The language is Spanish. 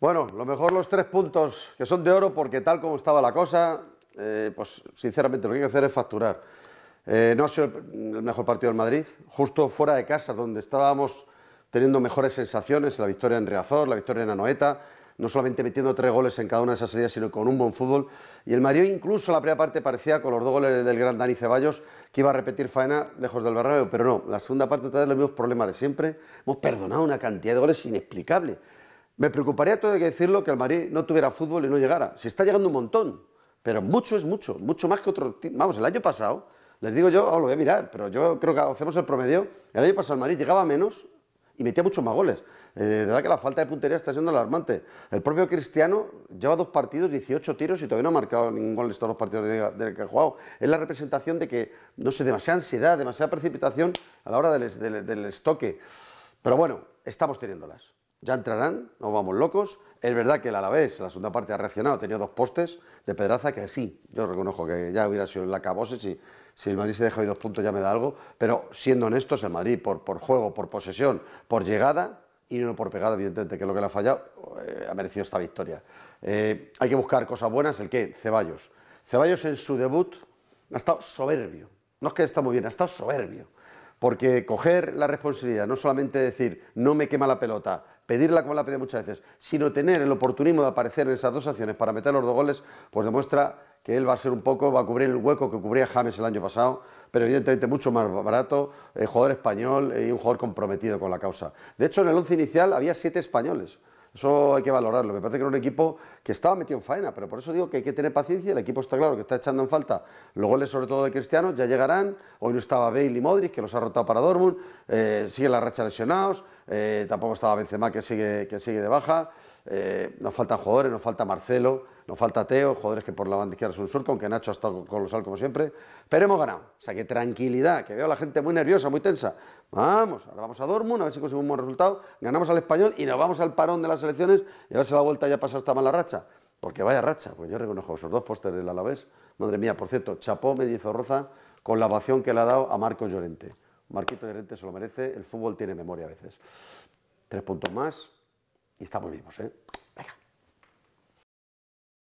Bueno, lo mejor los tres puntos que son de oro porque tal como estaba la cosa, eh, pues sinceramente lo que hay que hacer es facturar. Eh, no ha sido el mejor partido del Madrid, justo fuera de casa, donde estábamos teniendo mejores sensaciones, la victoria en Riazor, la victoria en Anoeta, no solamente metiendo tres goles en cada una de esas salidas, sino con un buen fútbol. Y el Mario incluso la primera parte parecía con los dos goles del gran Dani Ceballos, que iba a repetir faena lejos del Bernabéu, pero no, la segunda parte trae los mismos problemas de siempre. Hemos perdonado una cantidad de goles inexplicable. Me preocuparía, todo que decirlo, que el Madrid no tuviera fútbol y no llegara. Se está llegando un montón, pero mucho es mucho, mucho más que otro. Vamos, el año pasado, les digo yo, ahora lo voy a mirar, pero yo creo que hacemos el promedio. El año pasado el Madrid llegaba menos y metía muchos más goles. Eh, de verdad que la falta de puntería está siendo alarmante. El propio Cristiano lleva dos partidos, 18 tiros y todavía no ha marcado ningún gol en todos los partidos de que ha jugado. Es la representación de que, no sé, demasiada ansiedad, demasiada precipitación a la hora del, del estoque. Pero bueno, estamos teniéndolas ya entrarán, nos vamos locos. Es verdad que el Alavés, la segunda parte, ha reaccionado, ha tenido dos postes de pedraza que sí, yo reconozco que ya hubiera sido la cabose, si, si el Madrid se deja hoy dos puntos ya me da algo, pero siendo honestos, el Madrid por, juego, por posesión, por llegada y no por pegada, evidentemente, que es lo que le ha fallado, eh, ha merecido esta victoria. Eh, hay que buscar cosas buenas, el qué, Ceballos. Ceballos en su debut ha estado soberbio. No es que está muy bien, ha estado soberbio. Porque coger la responsabilidad, no solamente decir no me quema la pelota, pedirla como la pide muchas veces, sino tener el oportunismo de aparecer en esas dos acciones para meter los dos goles, pues demuestra que él va a ser un poco, va a cubrir el hueco que cubría James el año pasado, pero evidentemente mucho más barato, eh, jugador español eh, y un jugador comprometido con la causa. De hecho, en el once inicial había siete españoles. Eso hay que valorarlo. Me parece que era un equipo que estaba metido en faena, pero por eso digo que hay que tener paciencia. El equipo está claro que está echando en falta los goles, sobre todo de Cristiano, ya llegarán. Hoy no estaba Bale y Modric, que los ha rotado para Dortmund. Eh, sigue la racha racha lesionados. Eh, tampoco estaba Benzema que sigue, que sigue de baja, eh, nos faltan jugadores, nos falta Marcelo, nos falta Teo, jugadores que por la banda izquierda son surco, aunque Nacho ha estado colosal como siempre, pero hemos ganado, o sea que tranquilidad, que veo a la gente muy nerviosa, muy tensa, vamos, ahora vamos a Dortmund, a ver si conseguimos un buen resultado, ganamos al Español y nos vamos al parón de las elecciones y a ver si la vuelta ya pasa esta mala racha, porque vaya racha, pues yo reconozco esos dos pósteres del Alavés, madre mía, por cierto, chapó Medellín-Zorroza con la ovación que le ha dado a Marco Llorente. Marquito rente se lo merece, el fútbol tiene memoria a veces. Tres puntos más y estamos pues, vivos, ¿eh?